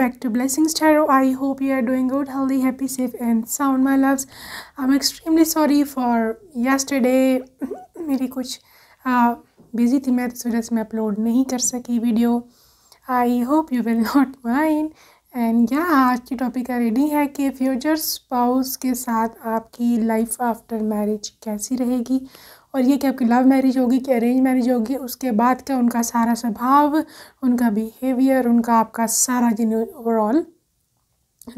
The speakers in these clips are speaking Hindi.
back to Blessings Tarot. I hope you are doing good, healthy, happy, safe, and sound, my loves. I'm extremely sorry for yesterday. meri kuch busy thi main so just main upload nahi kar saki video i hope you will not mind and yeah aaj ki topic की ready hai ki future spouse ke sath aapki life after marriage kaisi rahegi और ये कि आपकी लव मैरिज होगी कि अरेंज मैरिज होगी उसके बाद क्या उनका सारा स्वभाव उनका बिहेवियर उनका आपका सारा जिन ओवरऑल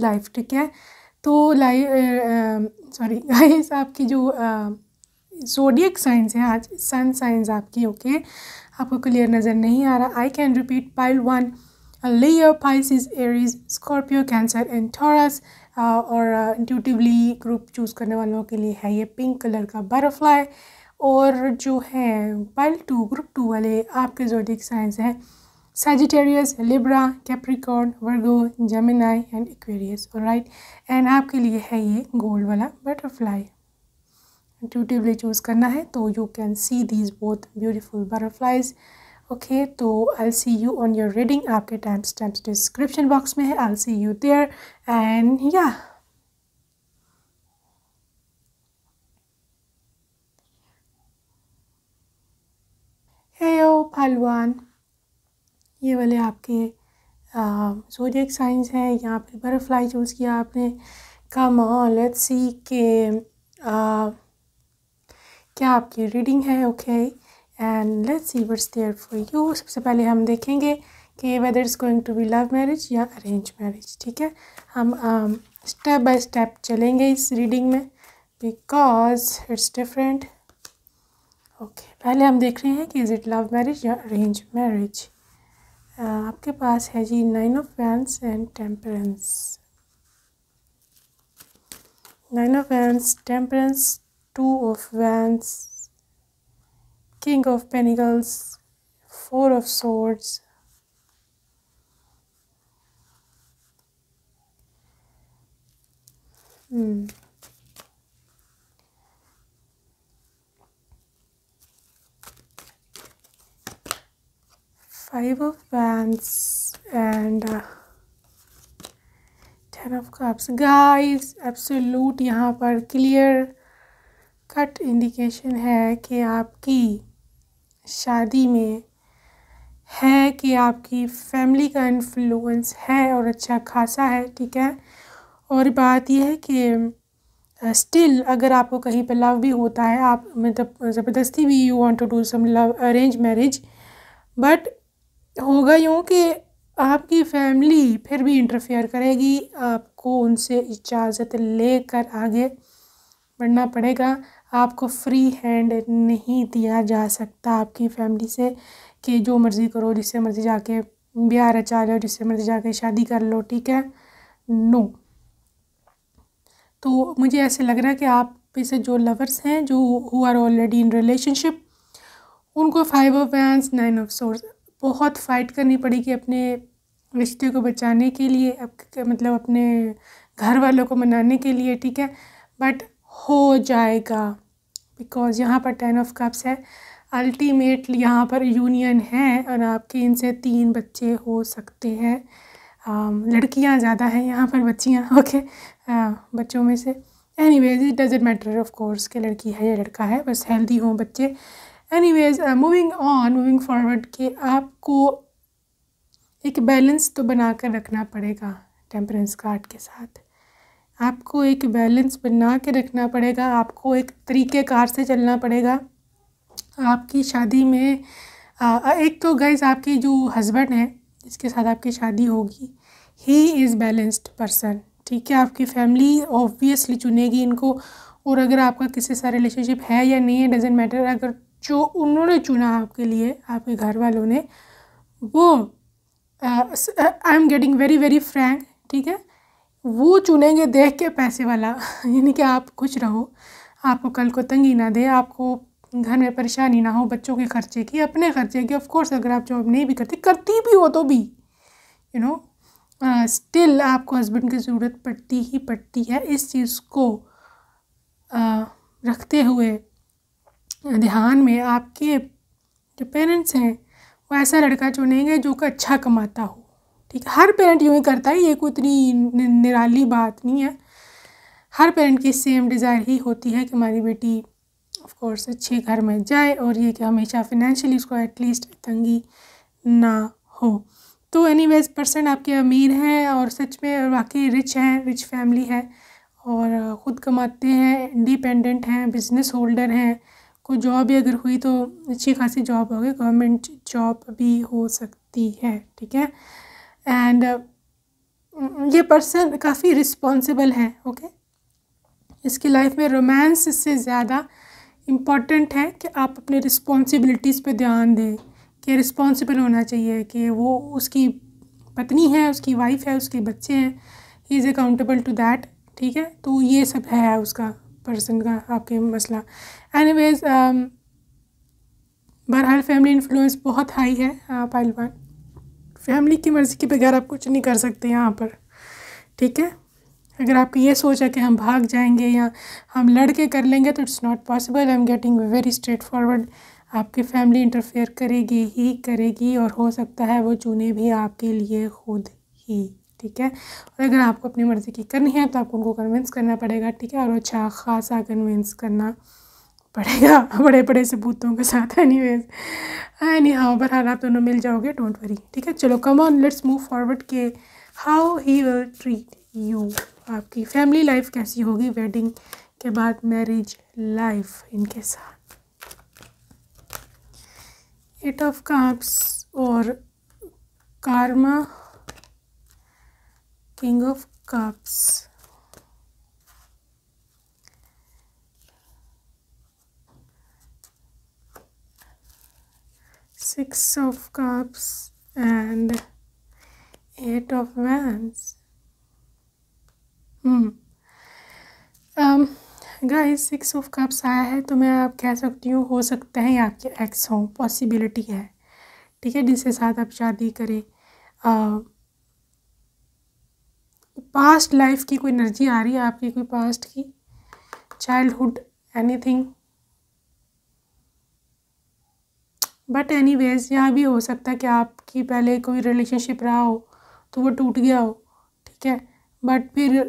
लाइफ ठीक है तो लाइफ सॉरी गाइस आपकी जो जोडियक साइंस है आज सन साइंस आपकी ओके okay? आपको क्लियर नज़र नहीं आ रहा I can repeat pile one layer Pisces, is Aries Scorpio Cancer and uh, और इंटूटिवली ग्रुप चूज़ करने वालों के लिए है ये पिंक कलर का बटरफ्लाई और जो है पाइल टू ग्रुप टू वाले आपके जोडिक साइंस हैं Sagittarius Libra Capricorn Virgo Gemini and Aquarius right and आपके लिए है ये गोल्ड वाला बटरफ्लाई इंट्यूटिवली चूज़ करना है तो you can see these both beautiful butterflies okay तो I see you on your reading आपके टाइम्स टाइम्स डिस्क्रिप्शन बॉक्स में है I see you there and या है ओ पहलवान ये वाले आपके जोडियक साइंस हैं यहाँ पे बटरफ्लाई चूज़ किया आपने कम ऑन लेट्स सी के आ, क्या आपकी रीडिंग है okay and let's see what's there for you सबसे पहले हम देखेंगे कि whether is going to be love marriage या अरेंज मैरिज ठीक है हम स्टेप बाय स्टेप चलेंगे इस रीडिंग में बिकॉज इट्स डिफरेंट ओके पहले हम देख रहे हैं कि इज़ इट लव मैरिज या अरेंज मैरिज uh, आपके पास है जी nine of wands and temperance nine of wands temperance two of wands king of pentacles four of swords hmm five of wands and uh, ten of cups guys absolute यहाँ पर क्लियर कट इंडिकेशन है कि आपकी शादी में है कि आपकी फैमिली का इन्फ्लुएंस है और अच्छा खासा है ठीक है और बात यह है कि स्टिल uh, अगर आपको कहीं पर लव भी होता है आप मतलब ज़बरदस्ती भी you want to do some love arrange marriage but होगा यूँ कि आपकी फैमिली फिर भी इंटरफेयर करेगी आपको उनसे इजाज़त लेकर आगे बढ़ना पड़ेगा आपको फ्री हैंड नहीं दिया जा सकता आपकी फैमिली से कि जो मर्ज़ी करो जिससे मर्ज़ी जाके ब्याह रचा लो जिससे मर्ज़ी जाके शादी कर लो ठीक है नो तो मुझे ऐसे लग रहा है कि आप पे से जो लवर्स हैं जो who are already in relationship उनको five of wands nine of swords बहुत फ़ाइट करनी पड़ेगी अपने रिश्ते को बचाने के लिए अप, मतलब अपने घर वालों को मनाने के लिए ठीक है बट हो जाएगा बिकॉज़ यहाँ पर टेन ऑफ कप्स है अल्टीमेट यहाँ पर यूनियन है और आपके इनसे तीन बच्चे हो सकते हैं um, लड़कियाँ ज़्यादा हैं यहाँ पर बच्चियाँ ओके okay, uh, बच्चों में से anyways it doesn't matter of course के लड़की है या लड़का है बस हेल्दी हों बच्चे anyways moving on moving forward कि आपको एक बैलेंस तो बना कर रखना पड़ेगा टेम्परेंस कार्ड के साथ आपको एक बैलेंस बना के रखना पड़ेगा आपको एक तरीके कार से चलना पड़ेगा आपकी शादी में आ, एक तो गैस आपकी जो हस्बैंड है जिसके साथ आपकी शादी होगी ही इज़ बैलेंस्ड पर्सन ठीक है आपकी फैमिली ऑब्वियसली चुनेगी इनको और अगर आपका किसी सा रिलेशनशिप है या नहीं है डजेंट मैटर अगर जो उन्होंने चुना आपके लिए आपके घर वालों ने वो I am getting very very frank ठीक है वो चुनेंगे देख के पैसे वाला यानी कि आप खुश रहो आपको कल को तंगी ना दे आपको घर में परेशानी ना हो बच्चों के खर्चे की अपने खर्चे की ऑफकोर्स अगर आप जॉब नहीं भी करती करती भी हो तो भी यू नो स्टिल आपको हस्बैंड की ज़रूरत पड़ती ही पड़ती है इस चीज़ को uh, रखते हुए ध्यान में आपके जो पेरेंट्स हैं वो ऐसा लड़का चुनेंगे जो कि अच्छा कमाता हो ठीक है हर पेरेंट यूँ ही करता है ये कोई इतनी निराली बात नहीं है हर पेरेंट की सेम डिज़ायर ही होती है कि हमारी बेटी ऑफ कोर्स अच्छे घर में जाए और ये कि हमेशा फिनेंशियली उसको एटलीस्ट तंगी ना हो तो एनी वेज पर्सन आपके अमीर हैं और सच में वाकई रिच हैं रिच फैमिली है और ख़ुद कमाते हैं इंडिपेंडेंट हैं बिजनेस होल्डर हैं को जॉब ही अगर हुई तो अच्छी खासी जॉब हो गई गवर्नमेंट जॉब भी हो सकती है ठीक है एंड ये पर्सन काफ़ी रिस्पॉन्सिबल है ओके इसकी लाइफ में रोमांस इससे ज़्यादा इम्पॉर्टेंट है कि आप अपने रिस्पॉन्सिबिलिटीज़ पे ध्यान दें कि रिस्पॉन्सिबल होना चाहिए कि वो उसकी पत्नी है उसकी वाइफ है उसके बच्चे हैं ही इज़ अकाउंटेबल टू दैट ठीक है तो ये सब है उसका पर्सन का आपके मसला एनी वेज um, बहरहाल फैमिली इन्फ्लुएंस बहुत हाई है पहलवान फैमिली की मर्ज़ी के बगैर आप कुछ नहीं कर सकते यहाँ पर ठीक है अगर आपकी ये सोच है कि हम भाग जाएंगे या हम लड़ के कर लेंगे तो it's not possible I am getting very straight forward आपकी फैमिली इंटरफेयर करेगी ही करेगी और हो सकता है वो चुने भी आपके लिए खुद ही ठीक है और अगर आपको अपनी मर्ज़ी की करनी है तो आपको उनको कन्विंस करना पड़ेगा ठीक है और अच्छा खासा कन्विंस करना पड़ेगा बड़े बड़े सबूतों के साथ एनी वेज एनी हाउ बहरहाल आप दोनों मिल जाओगे डोंट वरी ठीक है चलो come on let's move forward के how he will treat you आपकी फैमिली लाइफ कैसी होगी वेडिंग के बाद मैरिज लाइफ इनके साथ एट ऑफ काप्स और कारमा king of cups six of cups and eight of wands hmm um, guys six of cups आया है तो मैं आप कह सकती हूँ हो सकता है आपके एक्स हों पॉसिबिलिटी है ठीक है जिसके साथ आप शादी करें पास्ट लाइफ की कोई एनर्जी आ रही है आपकी कोई पास्ट की childhood anything but anyways यहाँ भी हो सकता है कि आपकी पहले कोई रिलेशनशिप रहा हो तो वो टूट गया हो ठीक है बट फिर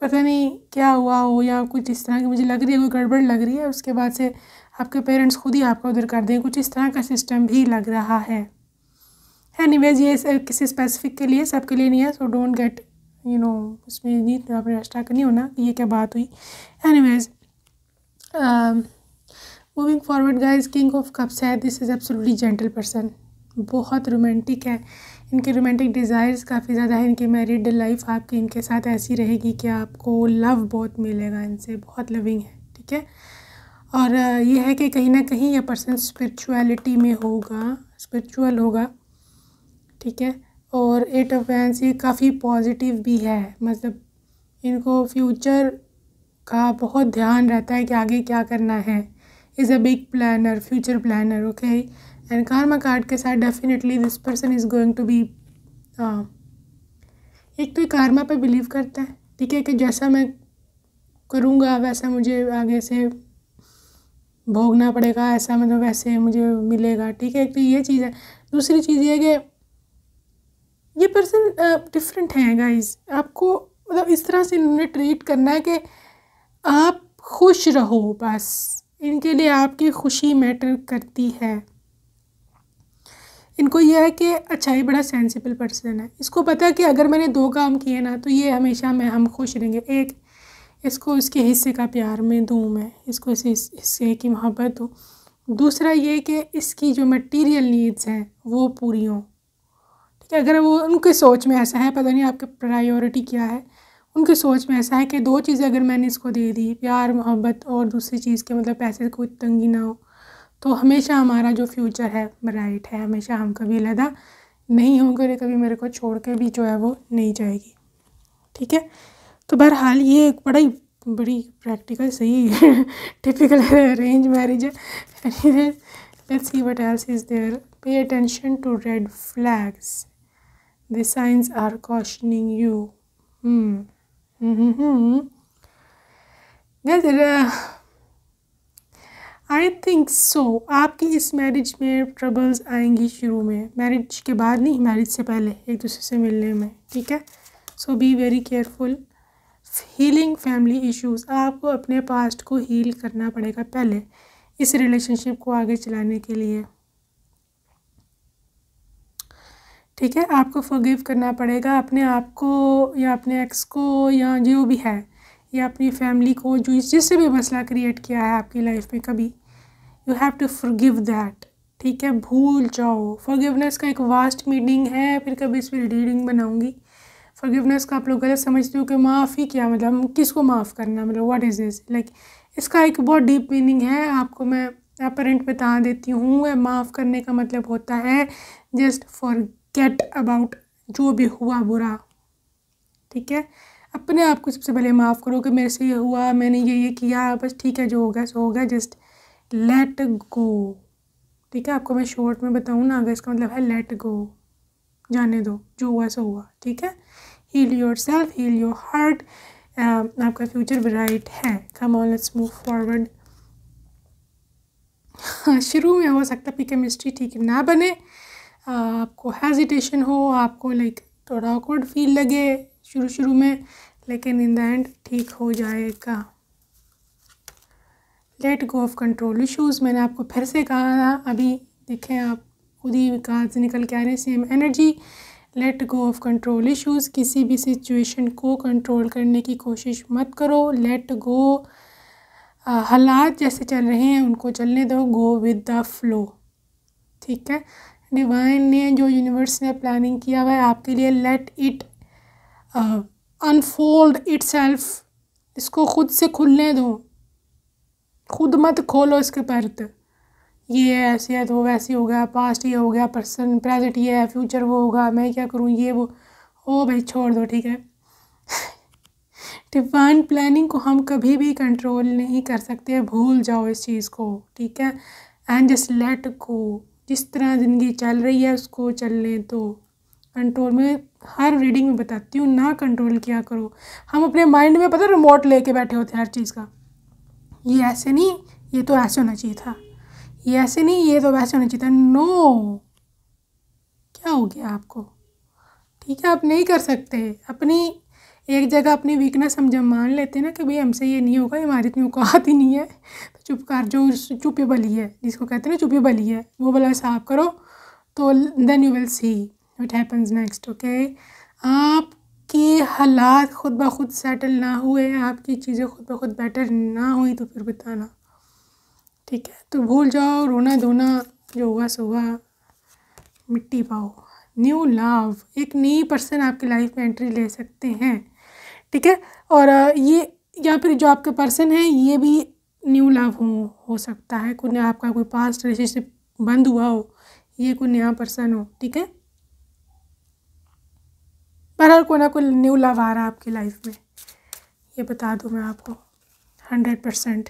पता नहीं क्या हुआ हो या कुछ इस तरह की मुझे लग रही है कोई गड़बड़ लग रही है उसके बाद से आपके पेरेंट्स खुद ही आपको उधर कर दें कुछ इस तरह का सिस्टम भी लग रहा है एनी वेज ये किसी स्पेसिफिक के लिए सबके लिए नहीं है so don't get you know उसमें नहीं तो आपने एक्स्ट्रा नहीं होना कि ये क्या बात हुई anyways moving forward guys king of cups है this is absolutely gentle person बहुत रोमांटिक है इनके रोमांटिक डिज़ायर्स काफ़ी ज़्यादा है इनकी मैरिड लाइफ आपकी इनके साथ ऐसी रहेगी कि आपको लव बहुत मिलेगा इनसे बहुत लविंग है ठीक है और uh, ये है कि कहीं ना कहीं ये पर्सन स्पिरिचुअलिटी में होगा स्पिरिचुअल होगा ठीक है और एट ऑफ वैंस ये काफ़ी पॉजिटिव भी है मतलब इनको फ्यूचर का बहुत ध्यान रहता है कि आगे क्या करना है is a big planner future planner okay and karma card के साथ definitely this person is going to be एक तो कार्मा पे बिलीव करता है ठीक है कि जैसा मैं करूँगा वैसा मुझे आगे से भोगना पड़ेगा ऐसा मतलब वैसे मुझे मिलेगा ठीक है एक तो ये चीज़ है दूसरी चीज़ ये है कि ये पर्सन डिफरेंट हैं गाइस आपको मतलब इस तरह से इन्होंने ट्रीट करना है कि आप खुश रहो बस इनके लिए आपकी खुशी मैटर करती है इनको यह है कि अच्छा ये बड़ा सेंसिबल पर्सन है इसको पता है कि अगर मैंने दो काम किए ना तो ये हमेशा मैं हम खुश रहेंगे एक इसको इसके हिस्से का प्यार में दूँ मैं इसको इस हिस्से की मोहब्बत दूँ दूसरा ये कि इसकी जो मटेरियल नीड्स हैं वो पूरी हों कि अगर वो उनके सोच में ऐसा है पता नहीं आपकी प्रायोरिटी क्या है उनके सोच में ऐसा है कि दो चीज़ें अगर मैंने इसको दे दी प्यार मोहब्बत और दूसरी चीज़ के मतलब पैसे कोई तंगी ना हो तो हमेशा हमारा जो फ्यूचर है ब्राइट है हमेशा हम कभी लदा नहीं होंगे और कभी मेरे को छोड़ के भी जो है वो नहीं जाएगी ठीक है तो बहरहाल ये एक बड़ा ही बड़ी प्रैक्टिकल सही टिपिकल अरेंज मैरिज है let's see what else is there pay attention to red flags The signs are cautioning you. Hmm. Mm-hmm. I think so आपकी इस मैरिज में ट्रबल्स आएंगी शुरू में मैरिज के बाद नहीं मैरिज से पहले एक दूसरे से मिलने में ठीक है so be very careful healing family issues आपको अपने पास्ट को हील करना पड़ेगा पहले इस रिलेशनशिप को आगे चलाने के लिए ठीक है आपको फॉरगिव करना पड़ेगा अपने आप को या अपने एक्स को या जो भी है या अपनी फैमिली को जो जिससे भी मसला क्रिएट किया है आपकी लाइफ में कभी you have to forgive that ठीक है भूल जाओ फॉरगिवनेस का एक वास्ट मीनिंग है फिर कभी इस पर रीडिंग बनाऊँगी फॉरगिवनेस का आप लोग गलत समझते हो कि माफ़ी क्या मतलब किस को माफ़ करना मतलब व्हाट इज़ दिस लाइक इसका एक बहुत डीप मीनिंग है आपको मैं अपरेंट बता देती हूँ माफ़ करने का मतलब होता है जस्ट फॉर गेट अबाउट जो भी हुआ बुरा ठीक है अपने आप को सबसे पहले माफ़ करो कि मेरे से ये हुआ मैंने ये ये किया बस ठीक है जो होगा सो होगा जस्ट लेट गो ठीक है आपको मैं शॉर्ट में बताऊँ ना अगर इसका मतलब है लेट गो जाने दो जो हुआ सो हुआ ठीक है heal yourself heal your heart आपका फ्यूचर ब्राइट है come on let's move forward शुरू में हो सकता है केमिस्ट्री ठीक ना बने आपको हेजिटेशन हो आपको लाइक थोड़ा ऑकवर्ड फील लगे शुरू शुरू में लेकिन इन द एंड ठीक हो जाएगा let go of control issues मैंने आपको फिर से कहा था अभी देखें आप खुद ही विकास से निकल के आ रहे हैं same energy let go of control issues किसी भी सिचुएशन को कंट्रोल करने की कोशिश मत करो लेट गो हालात जैसे चल रहे हैं उनको चलने दो गो विद द फ्लो ठीक है डिवाइन ने जो यूनिवर्स ने प्लानिंग किया हुआ है आपके लिए let it unfold itself इसको खुद से खुलने दो खुद मत खोलो इसके पर्द ये है ऐसे है तो वैसे हो गया पास्ट ये हो गया पर्सन प्रेजेंट ये है फ्यूचर वो होगा मैं क्या करूँ ये वो ओ भाई छोड़ दो ठीक है डिवाइन प्लानिंग को हम कभी भी कंट्रोल नहीं कर सकते भूल जाओ इस चीज़ को ठीक है एंड जस्ट लेट को जिस तरह ज़िंदगी चल रही है उसको चलने दो तो। कंट्रोल में हर रीडिंग में बताती हूँ ना कंट्रोल किया करो हम अपने माइंड में पता रिमोट लेके बैठे होते हैं हर चीज़ का ये ऐसे नहीं ये तो ऐसे होना चाहिए था ये ऐसे नहीं ये तो वैसे होना चाहिए था नो क्या हो गया आपको ठीक है आप नहीं कर सकते अपनी एक जगह अपनी वीकनेस हम जब मान लेते हैं ना कि भाई हमसे ये नहीं होगा हमारी इतनी औकात ही नहीं है चुपकार जो चुपे बली है जिसको कहते हैं ना चुपे बली है वो वाला साफ करो तो then you will see what happens next okay आपके हालात खुद ब खुद सेटल ना हुए आपकी चीज़ें खुद ब खुद बेटर ना हुई तो फिर बताना ठीक है तो भूल जाओ रोना धोना जो हुआ सो हुआ मिट्टी पाओ न्यू लव एक नई पर्सन आपकी लाइफ में एंट्री ले सकते हैं ठीक है और ये या फिर जो आपके पर्सन हैं ये भी न्यू लव हो, हो सकता है कोई आपका कोई पास्ट रिलेशनशिप बंद हुआ हो ये कोई नया पर्सन हो ठीक है बहरहाल कोई ना कोई न्यू लव आ रहा है आपकी लाइफ में ये बता दूँ मैं आपको हंड्रेड परसेंट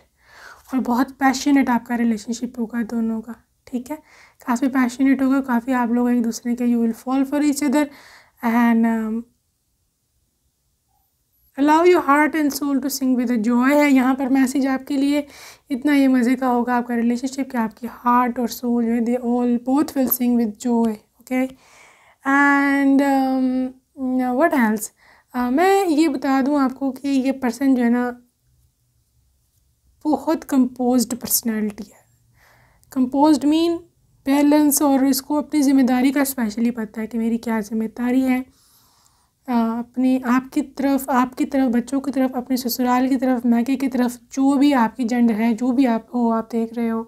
और बहुत पैशनेट आपका रिलेशनशिप होगा दोनों का ठीक है काफ़ी पैशनेट होगा काफ़ी आप लोग एक दूसरे के you will fall for each other and allow your heart and soul to sing with joy है यहाँ पर मैसेज आपके लिए इतना ये मज़े का होगा आपका रिलेशनशिप कि आपकी हार्ट और सोल जो है they all both will sing with joy okay and what else मैं ये बता दूँ आपको कि ये पर्सन जो है ना बहुत कम्पोज पर्सनैलिटी है कम्पोज मीन बैलेंस और इसको अपनी ज़िम्मेदारी का स्पेशली पता है कि मेरी क्या ज़िम्मेदारी है अपने आपकी तरफ आपकी तरफ बच्चों की तरफ अपने ससुराल की तरफ मैके की तरफ जो भी आपकी जेंडर है जो भी आप हो आप देख रहे हो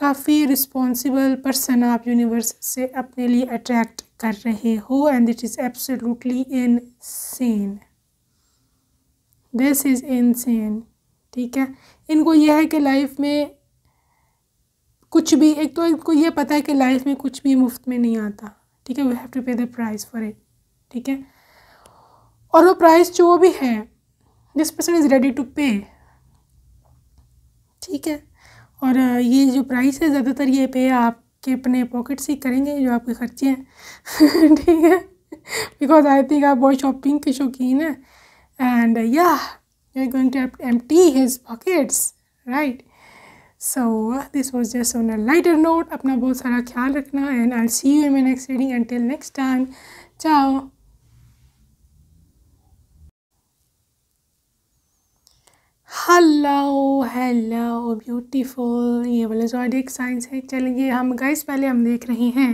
काफ़ी रिस्पॉन्सिबल पर्सन आप यूनिवर्स से अपने लिए अट्रैक्ट कर रहे हो and it is absolutely insane this is insane ठीक है इनको यह है कि लाइफ में कुछ भी एक तो इनको यह पता है कि लाइफ में कुछ भी मुफ्त में नहीं आता ठीक है we have to pay the price for it ठीक है और वो प्राइस जो भी है this person is ready to pay ठीक है और ये जो प्राइस है ज़्यादातर ये पे आपके अपने पॉकेट से करेंगे जो आपके खर्चे हैं ठीक है बिकॉज आई थिंक आप बहुत शॉपिंग के शौकीन हैं and yeah you are going to empty his pockets right so this was just on a lighter note अपना बहुत सारा ख्याल रखना and I see you in my next reading and till next time ciao hello hello beautiful ये वाला जॉडिक साइंस है चलिए हम गाइस पहले हम देख रहे हैं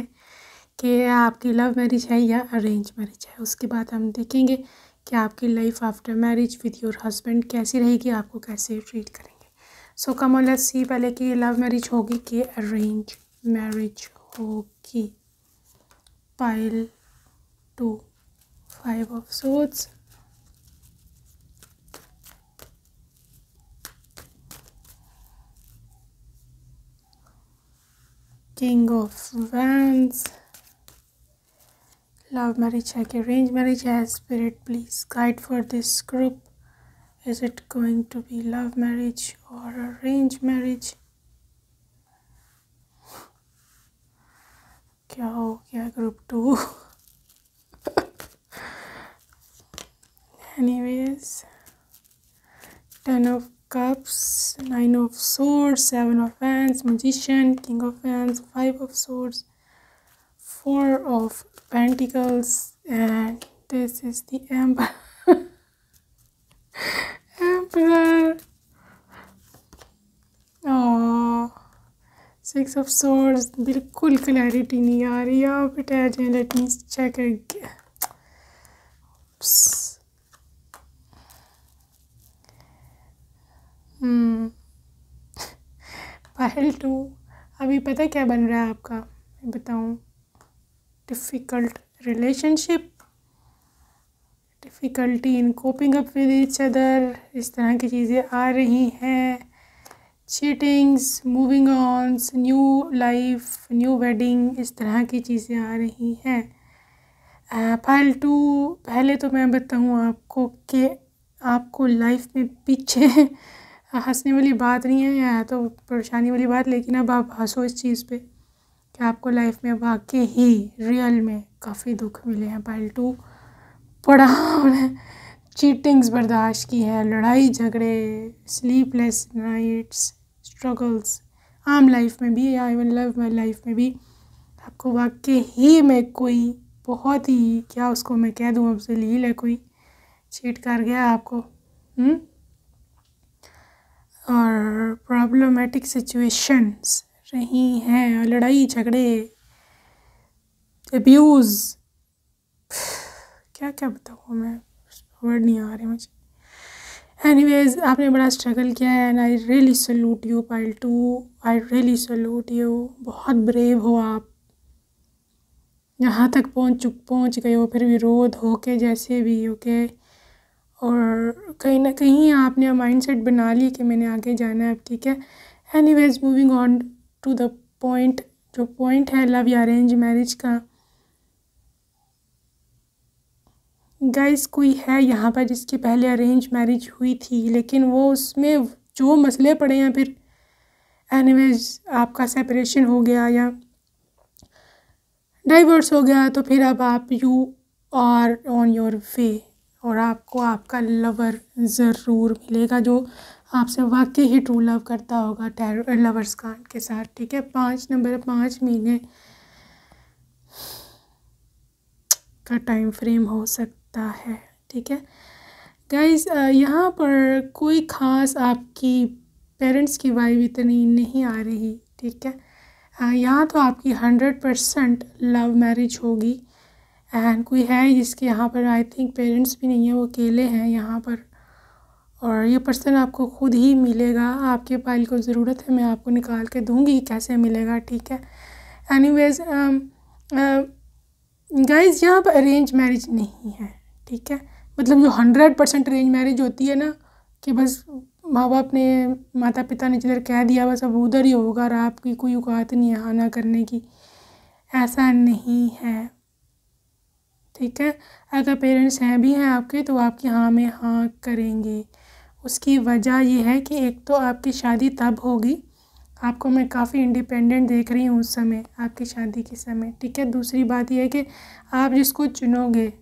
कि आपकी लव मैरिज है या अरेंज मैरिज है उसके बाद हम देखेंगे कि आपकी life after marriage with your husband कैसी रहेगी आपको कैसे ट्रीट करेंगे सो कम ऑल सी पहले कि लव मैरिज होगी कि अरेंज मैरिज होगी pile two five of swords King of Wands. Love marriage, check arrange marriage spirit. Please guide for this group. Is it going to be love marriage or arrange marriage? क्या हो गया group two? anyways ten of cups nine of swords seven of wands magician king of wands five of swords four of pentacles and this is the emperor emperor oh six of swords बिल्कुल clarity नहीं आ रही आप अटैच हैं लेट मी पहल हम्म। टू अभी पता क्या बन रहा है आपका मैं बताऊँ difficult relationship difficulty in coping up with each other इस तरह की चीज़ें आ रही हैं cheatings moving ons new life new wedding इस तरह की चीज़ें आ रही हैं फाइल टू पहले तो मैं बताऊँ आपको कि आपको लाइफ में पीछे हाँ, हंसने वाली बात नहीं है या तो परेशानी वाली बात लेकिन अब आप हंसो इस चीज़ पे कि आपको लाइफ में वाकई ही रियल में काफ़ी दुख मिले हैं टू पढ़ा उन्होंने चीटिंग्स बर्दाश्त की है लड़ाई झगड़े स्लीपलेस नाइट्स स्ट्रगल्स आम लाइफ में भी या इवन लव माई लाइफ में भी आपको वाकई ही मैं कोई बहुत ही क्या उसको मैं कह दूँ अब जलील है कोई चीट कर गया आपको हुँ? हम्म? और प्रॉब्लमेटिक सिचुएशंस रही हैं लड़ाई झगड़े अब्यूज़ क्या क्या बताऊँ मैं वर्ड नहीं आ रहे मुझे एनीवेज आपने बड़ा स्ट्रगल किया है and I really salute you pile two I really salute you बहुत ब्रेव हो आप यहाँ तक पहुँच चुक पहुँच गए हो फिर विरोध हो के जैसे भी ओके okay? और कहीं ना कहीं आपने माइंड सेट बना लिया कि मैंने आगे जाना है अब ठीक है anyways moving on to the point जो पॉइंट है लव या अरेंज मैरिज का गाइस कोई है यहाँ पर जिसकी पहले अरेंज मैरिज हुई थी लेकिन वो उसमें जो मसले पड़े या फिर वेज आपका सेपरेशन हो गया या डाइवर्स हो गया तो फिर अब आप you are on your way और आपको आपका लवर ज़रूर मिलेगा जो आपसे वाकई ही ट्रू लव करता होगा टैर लवर्स कार्ड के साथ ठीक है पाँच नंबर पाँच महीने का टाइम फ्रेम हो सकता है ठीक है गाइस यहाँ पर कोई ख़ास आपकी पेरेंट्स की वाइब इतनी नहीं आ रही ठीक है यहाँ तो आपकी हंड्रेड परसेंट लव मैरिज होगी एंड कोई है जिसके यहाँ पर आई थिंक पेरेंट्स भी नहीं है वो अकेले हैं यहाँ पर और ये पर्सन आपको ख़ुद ही मिलेगा आपके पाइल को ज़रूरत है मैं आपको निकाल के दूँगी कैसे मिलेगा ठीक है एनी वेज़ गाइज यहाँ पर अरेंज मैरिज नहीं है ठीक है मतलब जो हंड्रेड परसेंट अरेंज मैरिज होती है ना कि बस माँ बाप ने माता पिता ने जिधर कह दिया बस अब उधर ही होगा और आपकी कोई औकात नहीं है आना करने की ऐसा नहीं है ठीक है अगर पेरेंट्स हैं भी हैं आपके तो आपकी हाँ में हाँ करेंगे उसकी वजह यह है कि एक तो आपकी शादी तब होगी आपको मैं काफ़ी इंडिपेंडेंट देख रही हूँ उस समय आपकी शादी के समय ठीक है दूसरी बात यह है कि आप जिसको चुनोगे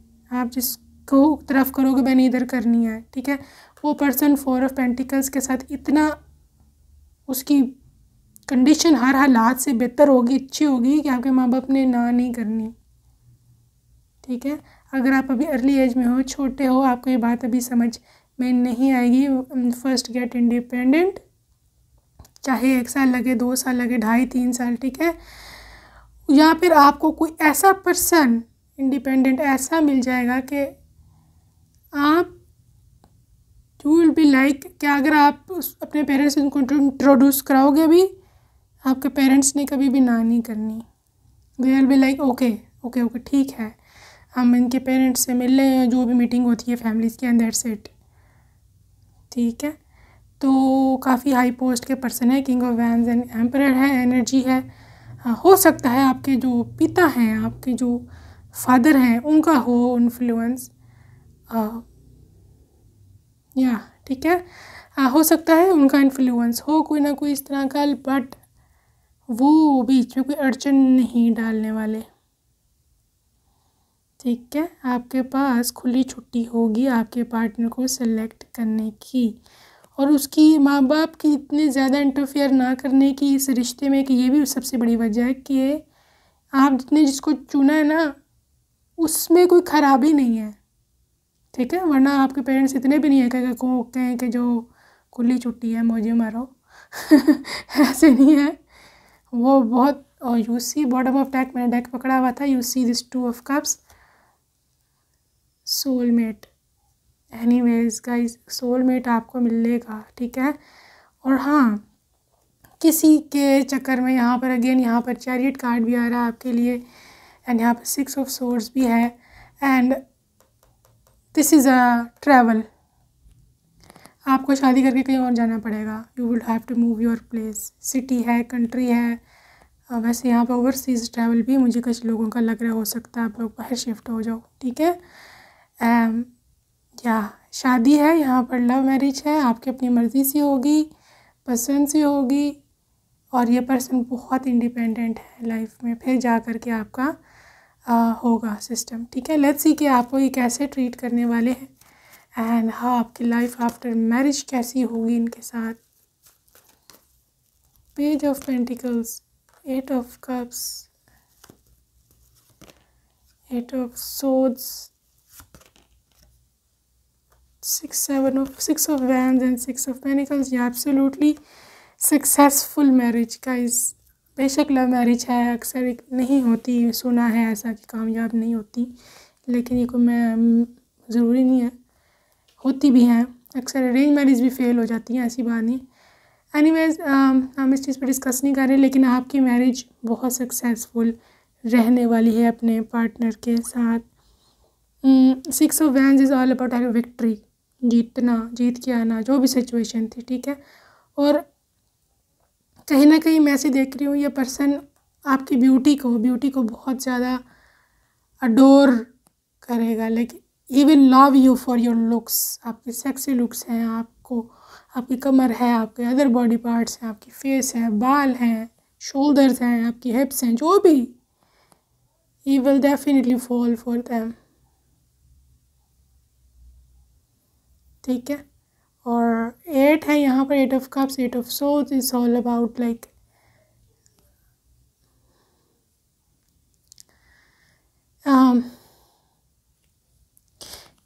आप जिसको तरफ करोगे मैंने इधर करनी है ठीक है वो पर्सन फोर ऑफ पेंटिकल्स के साथ इतना उसकी कंडीशन हर हालात से बेहतर होगी अच्छी होगी कि आपके माँ बाप ने ना नहीं करनी ठीक है अगर आप अभी अर्ली एज में हो छोटे हो आपको ये बात अभी समझ में नहीं आएगी फर्स्ट गेट इंडिपेंडेंट चाहे एक साल लगे दो साल लगे ढाई तीन साल ठीक है या फिर आपको कोई ऐसा पर्सन इंडिपेंडेंट ऐसा मिल जाएगा कि आप यू विल बी लाइक क्या अगर आप अपने पेरेंट्स उनको इंट्रोड्यूस कराओगे भी आपके पेरेंट्स ने कभी भी ना नहीं करनी they will be like okay okay okay ठीक है हम इनके पेरेंट्स से मिल रहे हैं जो भी मीटिंग होती है फैमिलीज़ के अंदर सेट ठीक है तो काफ़ी हाई पोस्ट के पर्सन है king of wands and emperor है एनर्जी हाँ, है हो सकता है आपके जो पिता हैं आपके जो फादर हैं उनका हो इन्फ्लुएंस या ठीक है आ, हो सकता है उनका इन्फ्लुएंस हो कोई ना कोई इस तरह का बट वो बीच में कोई अड़चन नहीं डालने वाले ठीक है आपके पास खुली छुट्टी होगी आपके पार्टनर को सिलेक्ट करने की और उसकी माँ बाप की इतने ज़्यादा इंटरफेयर ना करने की इस रिश्ते में कि ये भी सबसे बड़ी वजह है कि आप जितने जिसको चुना है ना उसमें कोई ख़राबी नहीं है ठीक है वरना आपके पेरेंट्स इतने भी नहीं है कहो कहें कि जो खुली छुट्टी है मुझे मारो ऐसे नहीं है वो बहुत और you see bottom of deck मैंने डैक पकड़ा हुआ था you see this two of cups soulmate ways guys soulmate आपको मिलेगा ठीक है और हाँ किसी के चक्कर में यहाँ पर अगेन यहाँ पर चैरिट कार्ड भी आ रहा है आपके लिए एंड यहाँ पर सिक्स ऑफ सोर्स भी है and this is a travel आपको शादी करके कहीं और जाना पड़ेगा you would have to move your place city है कंट्री है वैसे यहाँ पर ओवरसीज़ ट्रैवल भी मुझे कुछ लोगों का लग रहा हो सकता है आप लोग बाहर शिफ्ट हो जाओ ठीक है क्या um, शादी है यहाँ पर लव मैरिज है आपकी अपनी मर्ज़ी से होगी पसंद से होगी और ये पर्सन बहुत इंडिपेंडेंट है लाइफ में फिर जा कर के आपका आ, होगा सिस्टम ठीक है लेट्स सी कि आपको ये कैसे ट्रीट करने वाले हैं एंड हाँ आपकी लाइफ आफ्टर मैरिज कैसी होगी इनके साथ page of pentacles eight of cups eight of swords six seven of six of wands and six of pentacles ये absolutely successful marriage guys बेशक लव मैरिज है अक्सर एक नहीं होती सुना है ऐसा कि कामयाब नहीं होती लेकिन ये कोई मैं ज़रूरी नहीं है होती भी हैं अक्सर अरेंज मैरिज भी फेल हो जाती हैं ऐसी बात नहीं एनी वेज um, हम इस चीज़ पर डिस्कस नहीं कर रहे लेकिन आपकी मैरिज बहुत सक्सेसफुल रहने वाली है अपने पार्टनर के साथ six of wands is all about having victory जीतना जीत के आना जो भी सिचुएशन थी ठीक है और कहीं ना कहीं मैं ऐसे देख रही हूँ ये पर्सन आपकी ब्यूटी को ब्यूटी को बहुत ज़्यादा अडोर करेगा लेकिन he will love you for your looks आपके सेक्सी लुक्स हैं आपको आपकी कमर है आपके अदर बॉडी पार्ट्स हैं आपकी फेस है बाल हैं शोल्डर्स हैं आपकी हिप्स हैं जो भी he will definitely fall for them ठीक है और एट है यहाँ पर eight of cups eight of सोज इज़ ऑल अबाउट लाइक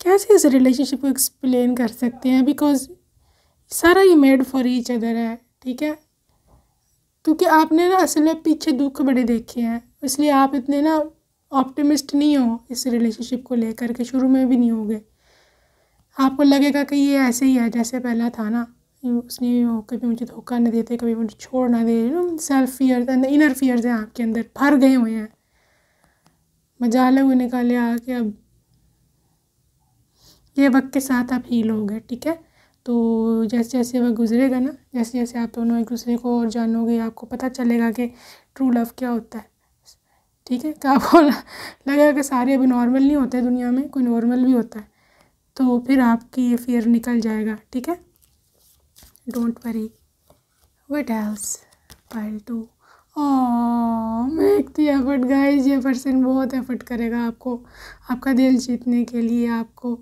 कैसे इस रिलेशनशिप को एक्सप्लेन कर सकते हैं बिकॉज सारा ये मेड फॉर ईच अदर है ठीक है क्योंकि आपने ना असल में पीछे दुख बड़े देखे हैं इसलिए आप इतने ना ऑप्टिमिस्ट नहीं हो इस रिलेशनशिप को लेकर के शुरू में भी नहीं हो गए आपको लगेगा कि ये ऐसे ही है जैसे पहला था ना उसने कभी मुझे धोखा ना देते कभी मुझे छोड़ ना दे सेल्फ फियर इनर फियर्स हैं आपके अंदर भर गए हुए हैं मजा अलग निकाले आके अब ये वक्त के साथ आप हील हो गए ठीक है तो जैसे जैसे वह गुजरेगा ना जैसे जैसे आप दोनों एक दूसरे को और जानोगे आपको पता चलेगा कि ट्रू लव क्या होता है ठीक है क्या तो आपको लगेगा कि सारे अभी नॉर्मल नहीं होते दुनिया में कोई नॉर्मल भी होता है तो फिर आपकी ये फेयर निकल जाएगा ठीक है don't worry what else pile to make the effort guys ये पर्सन बहुत एफर्ट करेगा आपको आपका दिल जीतने के लिए आपको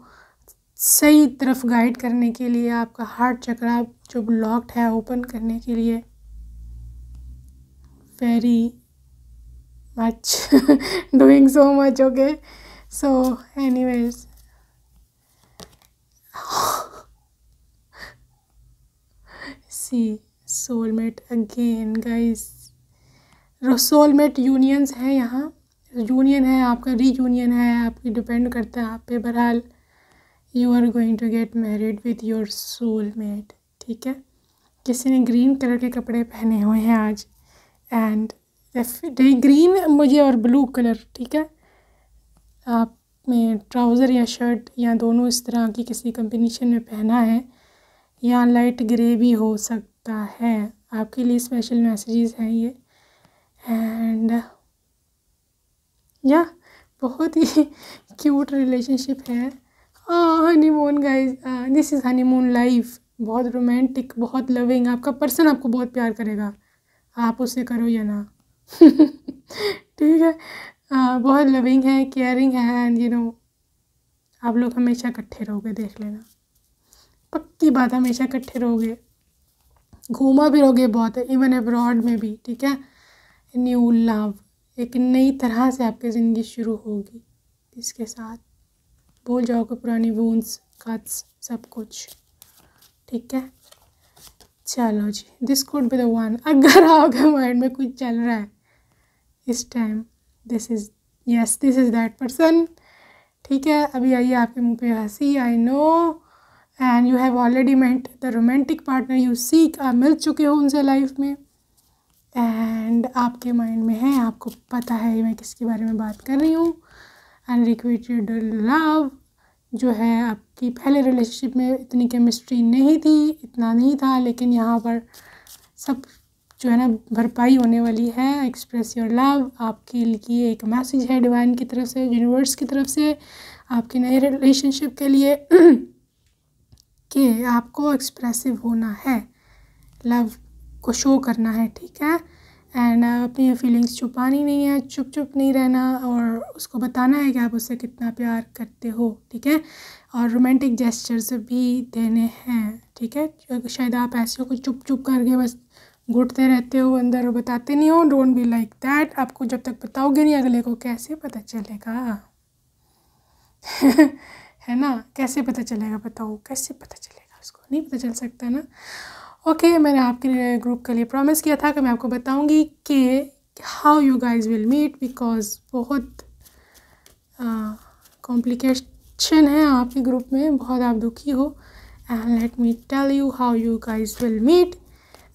सही तरफ गाइड करने के लिए आपका हार्ट चक्रा जो ब्लॉक्ड है ओपन करने के लिए very much doing so much okay so any ways see soulmate again guys soulmate unions हैं यहाँ यूनियन है आपका री यूनियन है आपकी डिपेंड करता है आप पे बहरहाल you are going to get married with your soulmate ठीक है किसी ने ग्रीन कलर के कपड़े पहने हुए हैं आज एंड ग्रीन मुझे और ब्लू कलर ठीक है आप में ट्राउज़र या शर्ट या दोनों इस तरह की किसी कम्बिनेशन में पहना है या लाइट ग्रे भी हो सकता है आपके लिए स्पेशल मैसेजेस हैं ये एंड या बहुत ही क्यूट रिलेशनशिप है honeymoon guys this is honeymoon life बहुत रोमांटिक बहुत लविंग आपका पर्सन आपको बहुत प्यार करेगा आप उसे करो या ना ठीक है uh, बहुत लविंग है केयरिंग है एंड यू नो आप लोग हमेशा इकट्ठे रहोगे देख लेना पक्की बात हमेशा इकट्ठे रहोगे घूमा भी रहोगे बहुत इवन अब्रॉड में भी ठीक है न्यू लव एक नई तरह से आपकी ज़िंदगी शुरू होगी इसके साथ भूल जाओगे पुरानी वूंस कट्स सब कुछ ठीक है चलो जी this could be the one अगर आपके माइंड में कुछ चल रहा है इस time this is yes this is that person ठीक है अभी आइए आपके मुंह पे हंसी आई no and you have already met the romantic partner you seek आप मिल चुके हो उनसे लाइफ में एंड आपके माइंड में है आपको पता है मैं किसके बारे में बात कर रही हूँ अनरिक्वेटेड लव जो है आपकी पहले रिलेशनशिप में इतनी केमिस्ट्री नहीं थी इतना नहीं था लेकिन यहाँ पर सब जो है ना भरपाई होने वाली है एक्सप्रेस योर लव आपके लिए एक मैसेज है डिवाइन की तरफ से यूनिवर्स की तरफ से आपके नए रिलेशनशिप के लिए कि आपको एक्सप्रेसिव होना है लव को शो करना है ठीक है एंड uh, अपनी फीलिंग्स छुपानी नहीं है चुप चुप नहीं रहना और उसको बताना है कि आप उससे कितना प्यार करते हो ठीक है और रोमांटिक जेस्चर्स भी देने हैं ठीक है शायद आप ऐसे को चुप चुप करके बस घुटते रहते हो अंदर बताते नहीं हो डोंट बी लाइक दैट आपको जब तक बताओगे नहीं अगले को कैसे पता चलेगा है ना कैसे पता चलेगा बताओ कैसे पता चलेगा उसको नहीं पता चल सकता ना ओके okay, मैंने आपके ग्रुप के लिए प्रॉमिस किया था कि मैं आपको बताऊंगी कि how you guys will meet because बहुत कॉम्प्लिकेशन है आपके ग्रुप में बहुत आप दुखी हो and let me tell you how you guys will meet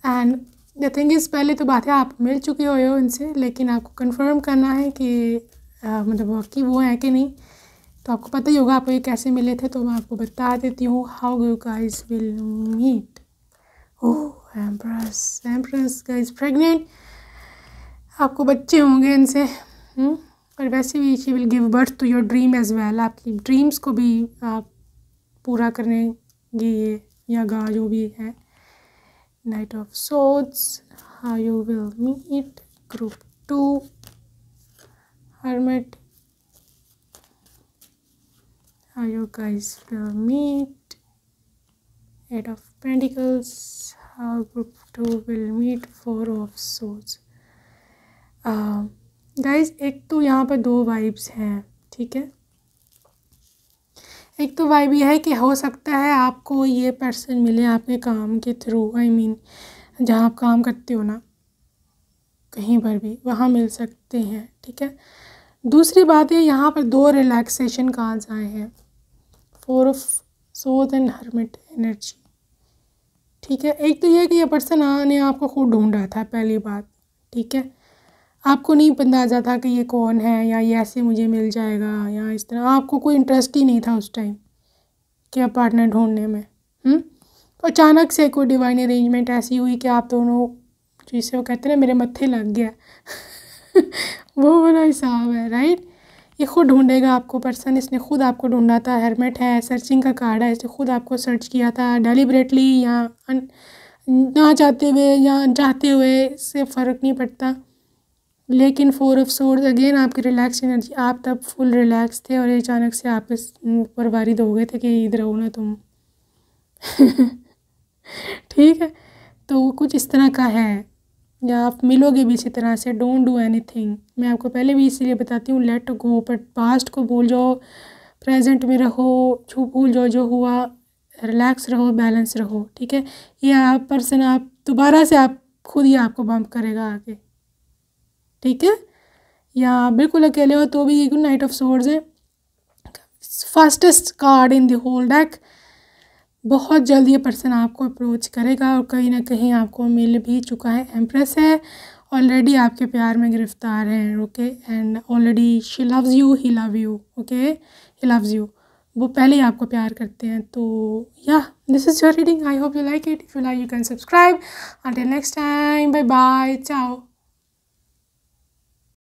and the thing is पहले तो बात है आप मिल चुके हो इनसे लेकिन आपको कंफर्म करना है कि uh, मतलब कि वो है कि नहीं तो आपको पता ही होगा आपको ये कैसे मिले थे तो मैं आपको बता देती हूँ how you guys will meet oh empress empress guys pregnant आपको बच्चे होंगे इनसे हम्म, पर वैसे भी she will give birth to your dream as well आपकी ड्रीम्स को भी आप पूरा करने ये या गा जो भी है knight of swords how you will meet group to hermit how you guys will meet eight of pentacles how group two will meet four of swords guys um, uh, एक तो यहाँ पर दो वाइब्स हैं ठीक है एक तो वाइब यह है कि हो सकता है आपको ये पर्सन मिले आपके काम के थ्रू आई मीन जहाँ आप काम करते हो ना कहीं पर भी वहाँ मिल सकते हैं ठीक है दूसरी बात है यहाँ पर दो रिलैक्सेशन कार्ड्स आए हैं four of swords and hermit energy ठीक है एक तो यह है कि यह पर्सन आने आपको खुद रहा था पहली बात ठीक है आपको नहीं अंदाजा था कि ये कौन है या ये ऐसे मुझे मिल जाएगा या इस तरह आपको कोई इंटरेस्ट ही नहीं था उस टाइम क्या पार्टनर ढूंढने में हम्म? तो अचानक से कोई डिवाइन अरेंजमेंट ऐसी हुई कि आप दोनों जिसे वो कहते हैं ना मेरे मत्थे लग गया वो वाला हिसाब है राइट ये खुद ढूंढेगा आपको पर्सन इसने खुद आपको ढूंढा था हेलमेट है सर्चिंग का कार्ड है इसने खुद आपको सर्च किया था डेलीबरेटली या ना चाहते हुए या चाहते हुए इससे फ़र्क नहीं पड़ता लेकिन फोर ऑफ सोर्स अगेन आपकी रिलैक्स एनर्जी आप तब फुल रिलैक्स थे और अचानक से आप इस पर वारिद हो गए थे कि इधर हो ना तुम ठीक है तो कुछ इस तरह का है या आप मिलोगे भी इसी तरह से डोंट डू एनी थिंग मैं आपको पहले भी इसीलिए बताती हूँ लेट गो बट पास्ट को भूल जाओ प्रेजेंट में रहो छू भूल जाओ जो हुआ रिलैक्स रहो बैलेंस रहो ठीक है ये आप पर्सन आप दोबारा से आप खुद ही आपको बम्प करेगा आगे ठीक है या बिल्कुल अकेले हो तो भी ये गुड नाइट ऑफ सोर्स है fastest card in the whole deck बहुत जल्द ये पर्सन आपको अप्रोच करेगा और कहीं ना कहीं आपको मिल भी चुका है एम्प्रेस है ऑलरेडी आपके प्यार में गिरफ्तार है okay and already she loves you he love you okay he loves you वो पहले ही आपको प्यार करते हैं तो या this is your reading I hope you like it if you like you can subscribe until next time bye bye चाओ